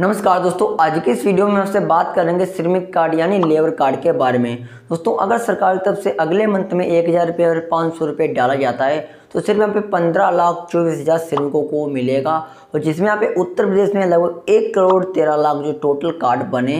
नमस्कार दोस्तों आज की इस वीडियो में आपसे बात करेंगे श्रमिक कार्ड यानी लेबर कार्ड के बारे में दोस्तों अगर सरकार की तरफ से अगले मंथ में एक हज़ार रुपये और पाँच सौ रुपये डाला जाता है तो सिर्फ यहाँ पे पंद्रह लाख चौबीस हज़ार श्रमिकों को मिलेगा और जिसमें यहाँ पे उत्तर प्रदेश में लगभग एक करोड़ तेरह लाख जो टोटल कार्ड बने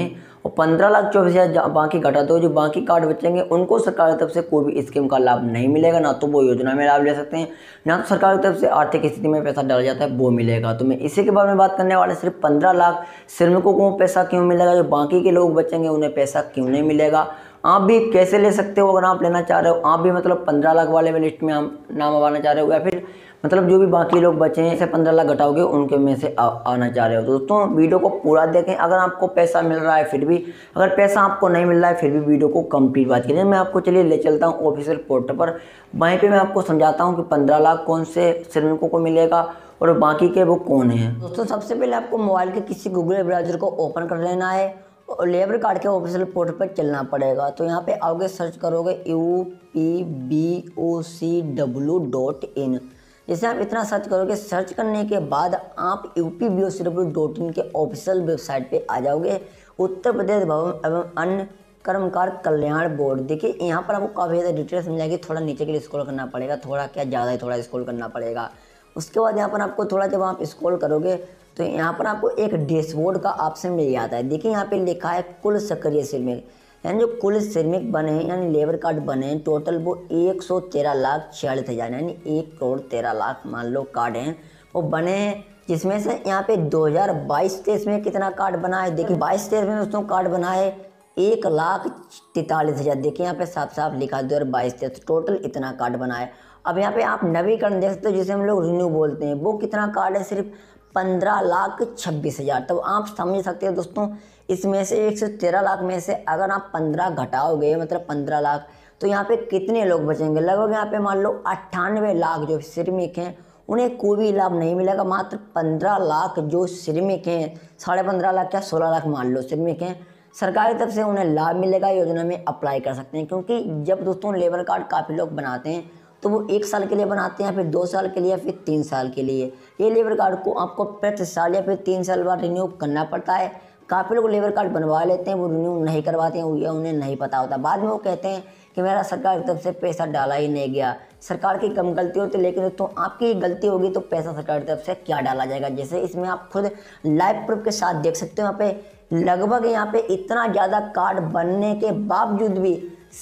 और पंद्रह लाख चौबीस हज़ार बाकी घटा दो जो बाकी कार्ड बचेंगे उनको सरकार की तरफ से कोई भी स्कीम का लाभ नहीं मिलेगा ना तो वो योजना में लाभ ले सकते हैं ना तो सरकार की तरफ से आर्थिक स्थिति में पैसा डाला जाता है वो मिलेगा तो मैं इसी के बारे में बात करने वाले सिर्फ पंद्रह लाख श्रमिकों को पैसा क्यों मिलेगा जो बाकी के लोग बचेंगे उन्हें पैसा क्यों नहीं मिलेगा आप भी कैसे ले सकते हो अगर आप लेना चाह रहे हो आप भी मतलब पंद्रह लाख वाले में लिस्ट में हम नाम आवाना चाह रहे हो या फिर मतलब जो भी बाकी लोग बचे हैं इसे पंद्रह लाख घटाओगे उनके में से आ, आना चाह रहे हो तो दोस्तों वीडियो को पूरा देखें अगर आपको पैसा मिल रहा है फिर भी अगर पैसा आपको नहीं मिल रहा है फिर भी वीडियो को कंप्लीट बात करें मैं आपको चलिए ले चलता हूँ ऑफिशियल पोर्टल पर वहीं पर मैं आपको समझाता हूँ कि पंद्रह लाख कौन से श्रमिकों को मिलेगा और बाकी के वो कौन हैं दोस्तों सबसे पहले आपको मोबाइल के किसी गूगल ब्राउजर को ओपन कर लेना है और लेबर कार्ड के ऑफिशियल पोर्टल पर चलना पड़ेगा तो यहाँ पे आओगे सर्च करोगे U P B O C W dot in जैसे आप इतना सर्च करोगे सर्च करने के बाद आप U P B O C W dot in के ऑफिशियल वेबसाइट पे आ जाओगे उत्तर प्रदेश भवन एवं अन्य कर्मकार कल्याण बोर्ड देखिए यहाँ पर आपको काफ़ी ज़्यादा डिटेल्स समझाएगी थोड़ा नीचे के लिए स्क्रॉल करना पड़ेगा थोड़ा क्या ज़्यादा ही थोड़ा स्क्रॉल करना पड़ेगा उसके बाद यहाँ पर आपको थोड़ा जब आप स्क्रॉल करोगे तो यहाँ पर आपको एक डैशबोर्ड का ऑप्शन मिल जाता है देखिए यहाँ पर लिखा है कुल सक्रिय शिविर यानी जो कुल श्रमिक बने हैं यानी लेबर कार्ड बने हैं टोटल वो एक सौ तेरह लाख छियालीस हज़ार यानी एक करोड़ तेरह लाख मान लो कार्ड हैं वो बने हैं जिसमें से यहाँ पे 2022 तेईस में कितना कार्ड बना है देखिए बाईस तेईस में दोस्तों कार्ड बना है एक लाख तैतालीस हज़ार देखिए यहाँ पे साफ साफ लिखा दो हज़ार बाईस तेईस टोटल तो इतना कार्ड बना है अब यहाँ पे आप नवीकरण देख सकते हो जिसे हम लोग रिन्यू बोलते हैं वो कितना कार्ड है सिर्फ पंद्रह लाख छब्बीस हज़ार तब तो आप समझ सकते हो दोस्तों इसमें से एक सौ तेरह लाख में से अगर आप पंद्रह घटाओगे मतलब पंद्रह लाख तो यहाँ पे कितने लोग बचेंगे लगभग यहाँ पे मान लो अट्ठानवे लाख जो श्रमिक हैं उन्हें कोई भी लाभ नहीं मिलेगा मात्र पंद्रह लाख जो श्रमिक हैं साढ़े पंद्रह लाख या सोलह लाख मान लो श्रमिक हैं सरकारी तरफ से उन्हें लाभ मिलेगा योजना में अप्लाई कर सकते हैं क्योंकि जब दोस्तों लेबर कार्ड काफ़ी लोग बनाते हैं तो वो एक साल के लिए बनाते हैं फिर दो साल के लिए फिर तीन साल के लिए ये लेबर कार्ड को आपको प्रति साल या फिर तीन साल बाद रिन्यू करना पड़ता है काफ़ी लोग लेबर कार्ड बनवा लेते हैं वो रिन्यू नहीं करवाते हैं या उन्हें नहीं पता होता बाद में वो कहते हैं कि मेरा सरकार की तरफ से पैसा डाला ही नहीं गया सरकार की कम गलती होती लेकिन तो आपकी गलती होगी तो पैसा सरकार की तरफ से क्या डाला जाएगा जैसे इसमें आप खुद लाइव प्रूफ के साथ देख सकते हो यहाँ पे लगभग यहाँ पे इतना ज़्यादा कार्ड बनने के बावजूद भी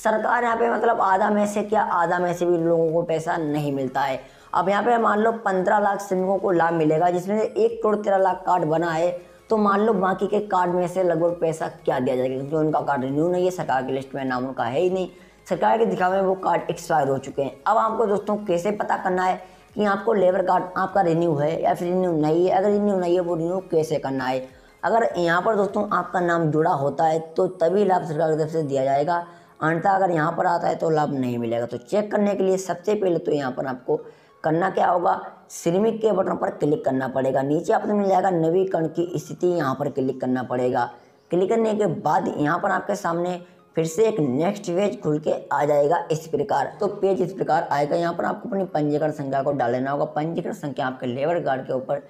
सरकार यहाँ पे मतलब आधा में से क्या आधा में से भी लोगों को पैसा नहीं मिलता है अब यहाँ पे मान लो पंद्रह लाख श्रमिकों को लाभ मिलेगा जिसमें से एक करोड़ तेरह लाख कार्ड बना है तो मान लो बाकी के कार्ड में से लगभग पैसा क्या दिया जाएगा क्योंकि उनका कार्ड रिन्यू नहीं है सरकार की लिस्ट में नाम उनका है ही नहीं सरकार के दिखावे में वो कार्ड एक्सपायर हो चुके हैं अब आपको दोस्तों कैसे पता करना है कि आपको लेबर कार्ड आपका रिन्यू है या फिर रिन्यू नहीं है अगर रिन्यू नहीं है वो रिन्यू कैसे करना है अगर यहाँ पर दोस्तों आपका नाम जुड़ा होता है तो तभी लाभ सरकार की तरफ से दिया जाएगा अंतः अगर यहाँ पर आता है तो लाभ नहीं मिलेगा तो चेक करने के लिए सबसे पहले तो यहाँ पर आपको करना क्या होगा सिरमिक के बटन पर क्लिक करना पड़ेगा नीचे आपको मिल जाएगा नवीकरण की स्थिति यहाँ पर क्लिक करना पड़ेगा क्लिक करने के बाद यहाँ पर आपके सामने फिर से एक नेक्स्ट पेज खुल के आ जाएगा इस प्रकार तो पेज इस प्रकार आएगा यहाँ पर आपको अपनी पंजीकरण संख्या को डाल लेना होगा पंजीकरण संख्या आपके लेबर गार्ड के ऊपर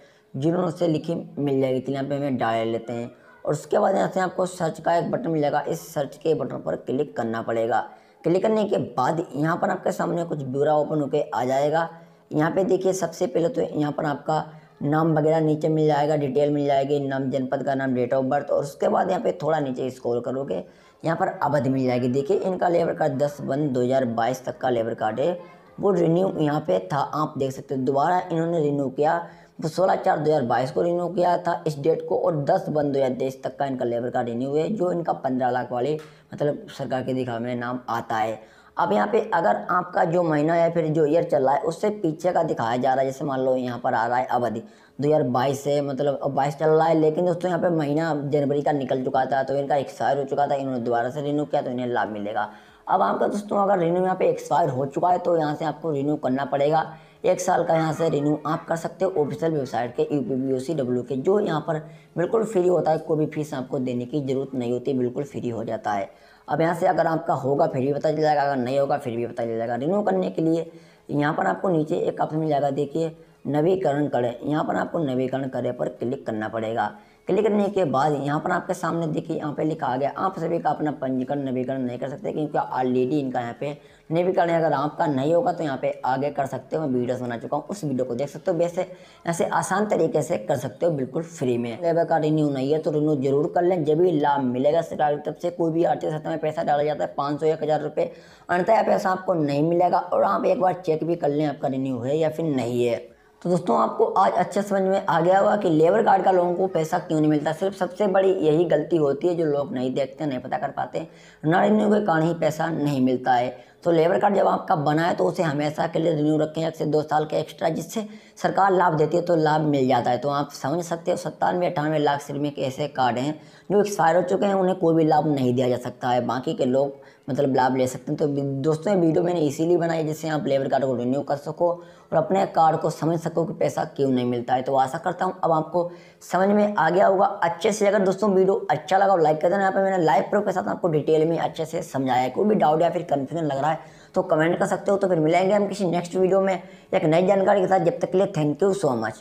जीरो से लिखी मिल जाएगी तो यहाँ पर हमें डाल लेते हैं और उसके बाद यहाँ से आपको सर्च का एक बटन मिलेगा इस सर्च के बटन पर क्लिक करना पड़ेगा क्लिक करने के बाद यहाँ पर आपके सामने कुछ ब्यूरा ओपन होकर आ जाएगा यहाँ पे देखिए सबसे पहले तो यहाँ पर आपका नाम वगैरह नीचे मिल जाएगा डिटेल मिल जाएगी नाम जनपद का नाम डेट ऑफ बर्थ और उसके बाद यहाँ पे थोड़ा नीचे स्क्रॉल करोगे यहाँ पर अवधि मिल जाएगी देखिए इनका लेबर कार्ड दस वन दो हज़ार बाईस तक का लेबर कार्ड है वो रिन्यू यहाँ पे था आप देख सकते हो दोबारा इन्होंने रिन्यू किया वो सोलह चार दो हज़ार बाईस को रिन्यू किया था इस डेट को और दस वन दो हज़ार तेईस तक का इनका लेबर कार्ड रिन्यू है जो इनका पंद्रह लाख वाले मतलब सरकार के दिखावे में नाम आता है अब यहाँ पे अगर आपका जो महीना या फिर जो ईयर चल रहा है उससे पीछे का दिखाया जा रहा है जैसे मान लो यहाँ पर आ रहा है अवधि दो हज़ार बाईस से मतलब बाईस चल रहा है लेकिन दोस्तों यहाँ पे महीना जनवरी का निकल चुका था तो इनका एक्सपायर हो चुका था इन्होंने दोबारा से रिन्यू किया तो इन्हें लाभ मिलेगा अब आपका दोस्तों अगर रिन्यू यहाँ पे एक्सपायर हो चुका है तो यहाँ से आपको रिन्यू करना पड़ेगा एक साल का यहाँ से रिन्यू आप कर सकते हो ऑफिशियल वेबसाइट के U P B O C W के जो यहाँ पर बिल्कुल फ्री होता है कोई भी फीस आपको देने की ज़रूरत नहीं होती बिल्कुल फ्री हो जाता है अब यहाँ से अगर आपका होगा फिर भी पता चल जाएगा अगर नहीं होगा फिर भी पता चल जाएगा रिन्यू करने के लिए यहाँ पर आपको नीचे एक ऑप्शन मिल जाएगा देखिए नवीकरण करें यहाँ पर आपको नवीकरण करें पर क्लिक करना पड़ेगा क्लिक करने के बाद यहाँ पर आपके सामने देखिए यहाँ पे लिखा आ गया आप सभी का अपना पंजीकरण नवीकरण नहीं कर सकते क्योंकि ऑलरेडी इनका यहाँ पे नवीकरण अगर आपका नहीं होगा तो यहाँ पे आगे कर सकते हो मैं वीडियोस बना चुका हूँ उस वीडियो को देख सकते हो वैसे ऐसे आसान तरीके से कर सकते हो बिल्कुल फ्री में लेबर का रिन्यू नहीं है तो रिन्यू जरूर कर लें जब भी लाभ मिलेगा सरकार की तरफ से कोई भी आर्थिक सत्ता में पैसा डाला जाता है पाँच सौ एक हज़ार रुपये अन्यथा पैसा आपको नहीं मिलेगा और आप एक बार चेक भी कर लें आपका रिन्यू है या फिर नहीं है तो दोस्तों आपको आज अच्छे समझ में आ गया होगा कि लेबर कार्ड का लोगों को पैसा क्यों नहीं मिलता सिर्फ सबसे बड़ी यही गलती होती है जो लोग नहीं देखते नहीं पता कर पाते नरेंद्र के कारण ही पैसा नहीं मिलता है तो लेबर कार्ड जब आपका बना है तो उसे हमेशा के लिए रिन्यू रखें एक से दो साल के एक्स्ट्रा जिससे सरकार लाभ देती है तो लाभ मिल जाता है तो आप समझ सकते हो सत्तानवे अठानवे लाख श्रमिक के ऐसे कार्ड हैं जो एक्सपायर हो चुके हैं उन्हें कोई भी लाभ नहीं दिया जा सकता है बाकी के लोग मतलब लाभ ले सकते हैं तो दोस्तों ये वीडियो मैंने इसीलिए बनाई जिससे आप लेबर कार्ड को रिन्यू कर सको और अपने कार्ड को समझ सको कि पैसा क्यों नहीं मिलता है तो आशा करता हूँ अब आपको समझ में आ गया होगा अच्छे से अगर दोस्तों वीडियो अच्छा लगा लाइक कर देना यहाँ पर मैंने लाइव प्रूफ के साथ आपको डिटेल में अच्छे से समझाया है कोई भी डाउट या फिर कन्फ्यूजन लग रहा है है तो कमेंट कर सकते हो तो फिर मिलेंगे हम किसी नेक्स्ट वीडियो में एक नई जानकारी के साथ जब तक के लिए थैंक यू सो मच